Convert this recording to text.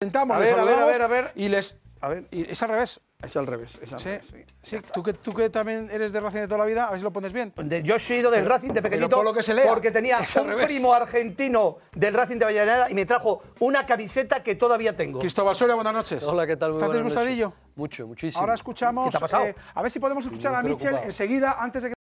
a, ver, a, ver, a ver, y les... A ver. es al revés. Es al revés. sí, sí. Tú, que, tú que también eres de Racing de toda la vida, a ver si lo pones bien. yo he sido del Racing de pequeñito por lo que se porque tenía un primo argentino del Racing de Valladolid y me trajo una camiseta que todavía tengo. Cristóbal Soria, buenas noches. Hola, ¿qué tal? ¿Estás disgustadillo? Mucho, muchísimo. Ahora escuchamos... ha pasado? Eh, a ver si podemos escuchar a Michel enseguida antes de que...